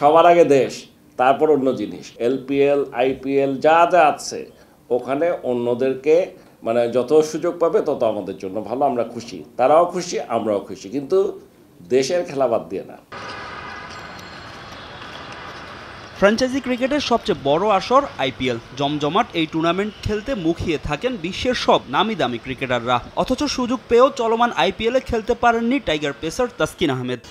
সবার আগে দেশ তারপর অন্য জিনিস এলপিএল আইপিএল যা যা আছে ওখানে অন্যদেরকে মানে যত সুযোগ পাবে তত আমাদের জন্য ভালো আমরা খুশি তারাও খুশি আমরাও খুশি কিন্তু দেশের খেলা বাদ দিয়ে না ফ্র্যাঞ্চাইজি ক্রিকেটের সবচেয়ে বড় আসর আইপিএল জমজমাট এই টুর্নামেন্ট খেলতে মুখিয়ে থাকেন বিশ্বের সব নামি দামি ক্রিকেটাররা অথচ সুযোগ পেয়েও চলমান আইপিএলে খেলতে পারেননি টাইগার পেসার তাসকিন আহমেদ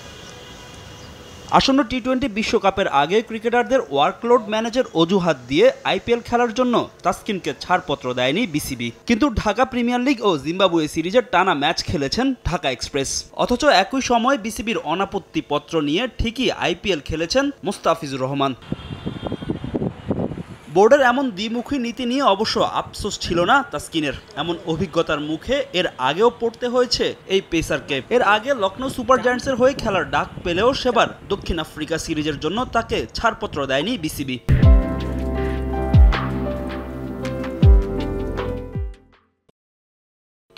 আসন্ন টি টোয়েন্টি বিশ্বকাপের আগে ক্রিকেটারদের ওয়ার্কলোড ম্যানেজের অজুহাত দিয়ে আইপিএল খেলার জন্য তাসকিনকে ছাড়পত্র দেয়নি বিসিবি কিন্তু ঢাকা প্রিমিয়ার লিগ ও জিম্বাবুয়ে সিরিজের টানা ম্যাচ খেলেছেন ঢাকা এক্সপ্রেস অথচ একই সময় বিসিবির অনাপত্তি পত্র নিয়ে ঠিকই আইপিএল খেলেছেন মুস্তাফিজুর রহমান বোর্ডের এমন দ্বিমুখী নীতি নিয়ে অবশ্য আফসোস ছিল না তাস্কিনের এমন অভিজ্ঞতার মুখে এর আগেও পড়তে হয়েছে এই পেসারকে এর আগে লখনৌ সুপার জায়ান্টসের হয়ে খেলার ডাক পেলেও সেবার দক্ষিণ আফ্রিকা সিরিজের জন্য তাকে ছাড়পত্র দেয়নি বিসিবি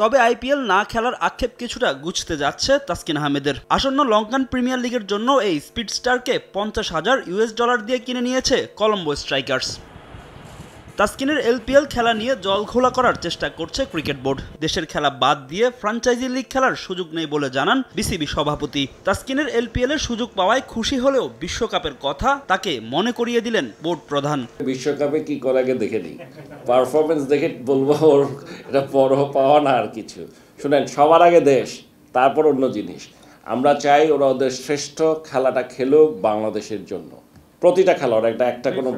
তবে আইপিএল না খেলার আক্ষেপ কিছুটা গুছতে যাচ্ছে তাসকিন আহমেদের আসন্ন লঙ্কান প্রিমিয়ার লিগের জন্য এই স্পিড স্টারকে পঞ্চাশ হাজার ইউএস ডলার দিয়ে কিনে নিয়েছে কলম্বো স্ট্রাইকার্স তাস্কিনের এলপিএল খেলা নিয়ে জল খোলা করার চেষ্টা করছে ক্রিকেট বোর্ড দেশের খেলা বাদ দিয়ে ফ্রাঞ্চাইজি লিগ খেলার সুযোগ নেই বলে জানান বিসিবি সভাপতি তাস্কিনের এলপিএল এর সুযোগ পাওয়ায় খুশি হলেও বিশ্বকাপের কথা তাকে মনে করিয়ে দিলেন বোর্ড প্রধান বিশ্বকাপে কি করাকে দেখে নিই পারফরমেন্স দেখে বলবো ওর এটা পর পাওয়া না আর কিছু শুনেন সবার আগে দেশ তারপর অন্য জিনিস আমরা চাই ওরা ওদের শ্রেষ্ঠ খেলাটা খেলুক বাংলাদেশের জন্য প্রতিটা খেলোয়াড় একটা একটা কোনো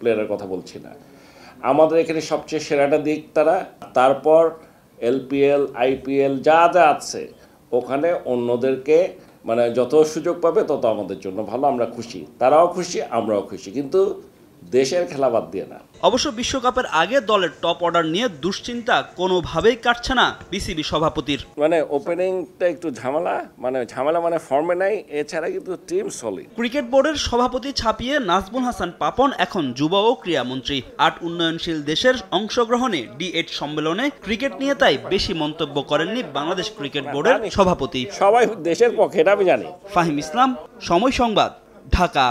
প্লেয়ারের কথা বলছি না আমাদের এখানে সবচেয়ে সেরাটা দিক তারা তারপর এলপিএল আইপিএল যা যা আছে ওখানে অন্যদেরকে মানে যত সুযোগ পাবে তত আমাদের জন্য ভালো আমরা খুশি তারাও খুশি আমরাও খুশি কিন্তু দেশের খেলা বাদ দিয়ে না অবশ্য বিশ্বকাপের আগে দলের টপ অর্ডার নিয়ে দুশ্চিন্তা কোনোভাবেই কাটছে না বিসিবি সভাপতির মানে ওপেনিংটা একটু ঝামেলা মানে ঝামেলা মানে ফর্মে নাই এছাড়া কিন্তু টিম সলি ক্রিকেট বোর্ডের সভাপতি ছাপিয়ে নাজমুল হাসান পাপন এখন যুব ও ক্রীড়া মন্ত্রী আট উন্নয়নশীল দেশের অংশগ্রহণে ডি এইট সম্মেলনে ক্রিকেট নিয়ে তাই বেশি মন্তব্য করেননি বাংলাদেশ ক্রিকেট মানে বোর্ডের সভাপতি সবাই দেশের পক্ষে এটা আমি জানি ফাহিম ইসলাম সময় সংবাদ ঢাকা